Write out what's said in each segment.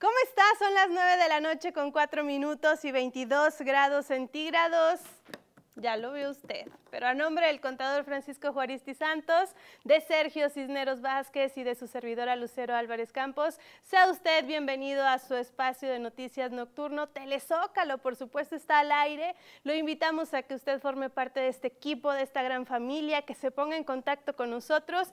¿Cómo estás? Son las 9 de la noche con 4 minutos y 22 grados centígrados. Ya lo ve usted. Pero a nombre del contador Francisco Juaristi Santos, de Sergio Cisneros Vázquez y de su servidora Lucero Álvarez Campos, sea usted bienvenido a su espacio de noticias nocturno. Telezócalo, por supuesto, está al aire. Lo invitamos a que usted forme parte de este equipo, de esta gran familia, que se ponga en contacto con nosotros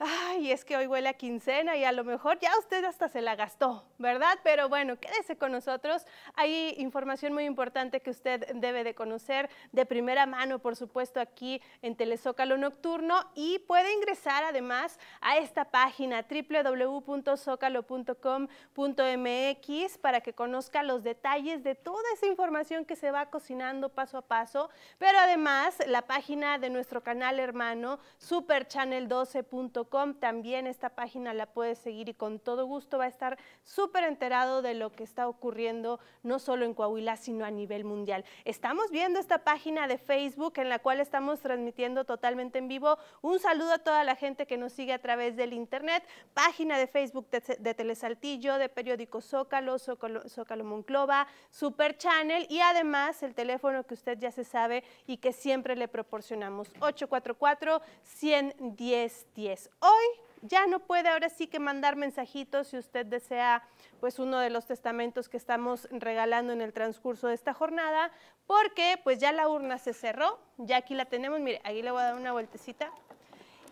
ay, es que hoy huele a quincena y a lo mejor ya usted hasta se la gastó, ¿verdad? Pero bueno, quédese con nosotros. Hay información muy importante que usted debe de conocer de primera mano, por supuesto, aquí en Telezócalo Nocturno y puede ingresar además a esta página www.zócalo.com.mx para que conozca los detalles de toda esa información que se va cocinando paso a paso, pero además la página de nuestro canal hermano superchannel12.com también esta página la puedes seguir y con todo gusto va a estar súper enterado de lo que está ocurriendo no solo en Coahuila, sino a nivel mundial. Estamos viendo esta página de Facebook en la cual estamos transmitiendo totalmente en vivo. Un saludo a toda la gente que nos sigue a través del Internet, página de Facebook de, Telesaltillo, de Periódico Zócalo, Zócalo, Zócalo Monclova, Super Channel y además el teléfono que usted ya se sabe y que siempre le proporcionamos, 844 110 10 hoy ya no puede ahora sí que mandar mensajitos si usted desea pues uno de los testamentos que estamos regalando en el transcurso de esta jornada, porque pues ya la urna se cerró, ya aquí la tenemos, mire, aquí le voy a dar una vueltecita.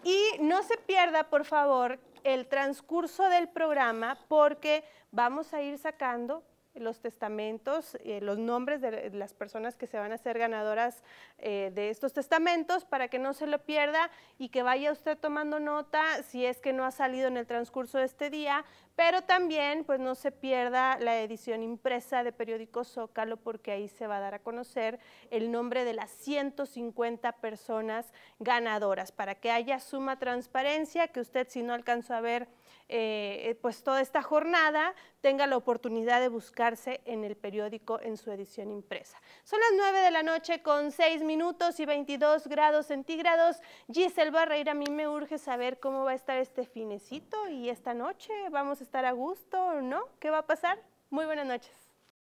Y no se pierda, por favor, el transcurso del programa porque vamos a ir sacando los testamentos, eh, los nombres de las personas que se van a ser ganadoras eh, de estos testamentos para que no se lo pierda y que vaya usted tomando nota si es que no ha salido en el transcurso de este día pero también, pues no se pierda la edición impresa de Periódico Zócalo, porque ahí se va a dar a conocer el nombre de las 150 personas ganadoras, para que haya suma transparencia, que usted si no alcanzó a ver eh, pues toda esta jornada, tenga la oportunidad de buscarse en el periódico en su edición impresa. Son las 9 de la noche con 6 minutos y 22 grados centígrados. Giselle Barreira, a mí me urge saber cómo va a estar este finecito y esta noche vamos a estar a gusto o no? ¿Qué va a pasar? Muy buenas noches.